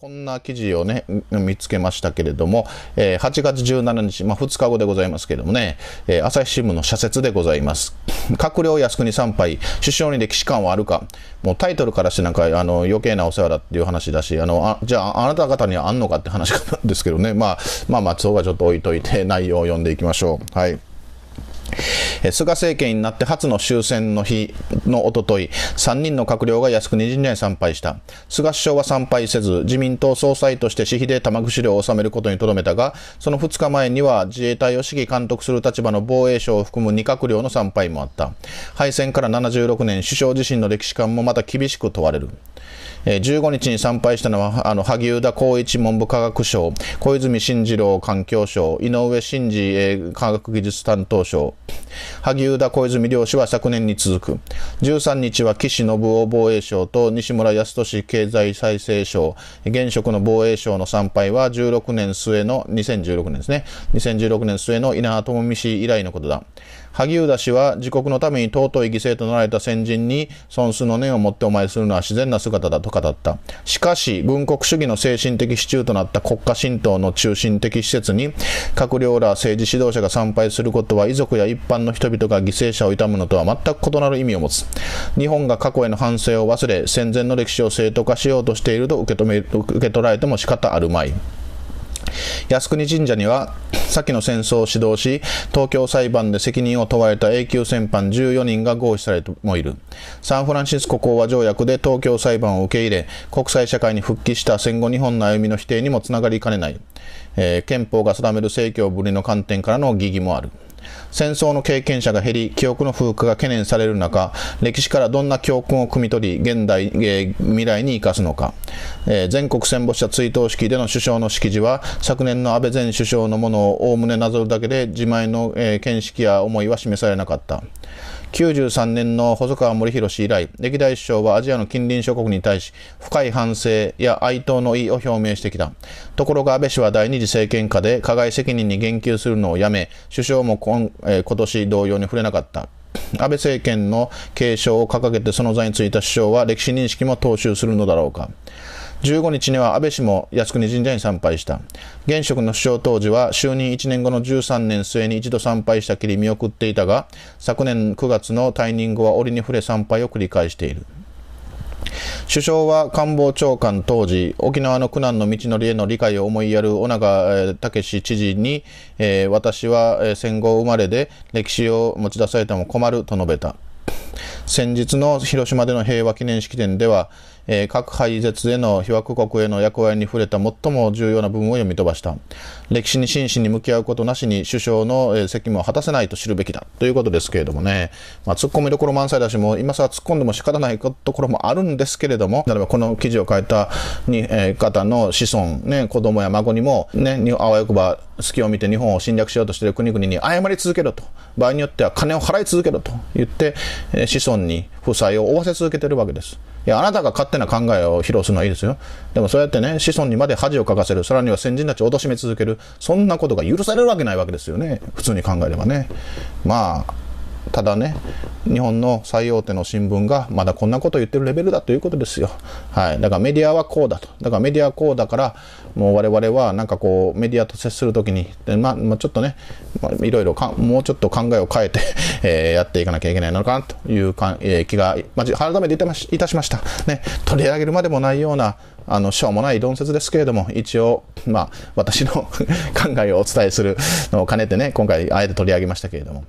こんな記事をね、見つけましたけれども、えー、8月17日、まあ、2日後でございますけれどもね、えー、朝日新聞の社説でございます。閣僚靖国参拝、首相に歴史観はあるか、もうタイトルからしてなんかあの余計なお世話だっていう話だし、あのあじゃああなた方にはあんのかって話なんですけどね、まあ、まあまあ、そはちょっと置いといて内容を読んでいきましょう。はい。菅政権になって初の終戦の日のおととい、3人の閣僚が靖国神社に参拝した。菅首相は参拝せず、自民党総裁として私費で玉串料を納めることにとどめたが、その2日前には自衛隊を指揮監督する立場の防衛省を含む2閣僚の参拝もあった。敗戦から76年、首相自身の歴史観もまた厳しく問われる。15日に参拝したのは、あの萩生田光一文部科学省、小泉進次郎環境省、井上真二科学技術担当省、萩生田小泉両氏は昨年に続く。13日は岸信夫防衛省と西村康稔経済再生省、現職の防衛省の参拝は16年末の、2016年ですね。2016年末の稲葉智美氏以来のことだ。萩生田氏は自国のために尊い犠牲となられた先人に尊崇の念を持ってお参りするのは自然な姿だと語った。しかし、軍国主義の精神的支柱となった国家神道の中心的施設に、閣僚ら政治指導者が参拝することは遺族や一一般の人々が犠牲者を悼むのとは全く異なる意味を持つ。日本が過去への反省を忘れ、戦前の歴史を正当化しようとしていると受け止め受け取られても仕方あるまい。靖国神社には先の戦争を指導し東京裁判で責任を問われた永久戦犯14人が合意されてもいるサンフランシスコ講和条約で東京裁判を受け入れ国際社会に復帰した戦後日本の歩みの否定にもつながりかねない、えー、憲法が定める政教分離の観点からの疑義もある戦争の経験者が減り、記憶の風化が懸念される中、歴史からどんな教訓を汲み取り、現代、えー、未来に生かすのか、えー、全国戦没者追悼式での首相の式辞は、昨年の安倍前首相のものをおおむねなぞるだけで、自前の、えー、見識や思いは示されなかった。93年の細川森弘以来、歴代首相はアジアの近隣諸国に対し、深い反省や哀悼の意を表明してきた。ところが安倍氏は第二次政権下で加害責任に言及するのをやめ、首相も今,、えー、今年同様に触れなかった。安倍政権の継承を掲げてその座についた首相は歴史認識も踏襲するのだろうか。15日には安倍氏も靖国神社に参拝した。現職の首相当時は就任1年後の13年末に一度参拝したきり見送っていたが、昨年9月の退任後は折に触れ参拝を繰り返している。首相は官房長官当時、沖縄の苦難の道のりへの理解を思いやる尾長武知事に、えー、私は戦後生まれで歴史を持ち出されても困ると述べた。先日の広島での平和記念式典では、えー、核廃絶への被爆国への役割に触れた最も重要な部分を読み飛ばした歴史に真摯に向き合うことなしに首相の、え責務を果たせないと知るべきだということですけれどもね、まあ、突っ込みどころ満載だしも今更突っ込んでも仕方ないところもあるんですけれどもならばこの記事を書いたに、えー、方の子孫、ね、子供や孫にも、ね、あわよくば隙を見て日本を侵略しようとしている国々に謝り続けろと場合によっては金を払い続けろと言って、えー、子孫に負債を負わせ続けているわけです。いや、あなたが勝手な考えを披露するのはいいですよ。でもそうやってね、子孫にまで恥をかかせる、さらには先人たちを貶め続ける、そんなことが許されるわけないわけですよね。普通に考えればね。まあ、ただね、日本の最大手の新聞がまだこんなこと言ってるレベルだということですよ。はい。だからメディアはこうだと。だからメディアはこうだから、もう我々はなんかこうメディアと接するときに、まあ、まあ、ちょっとね、まあ、いろいろかもうちょっと考えを変えて えー、やっていかなきゃいけないのかなというか、えー、気が、まじ、改めていたましいたしました。ね、取り上げるまでもないような、あの、しょうもない論説ですけれども、一応、まあ、私の 考えをお伝えするのを兼ねてね、今回あえて取り上げましたけれども。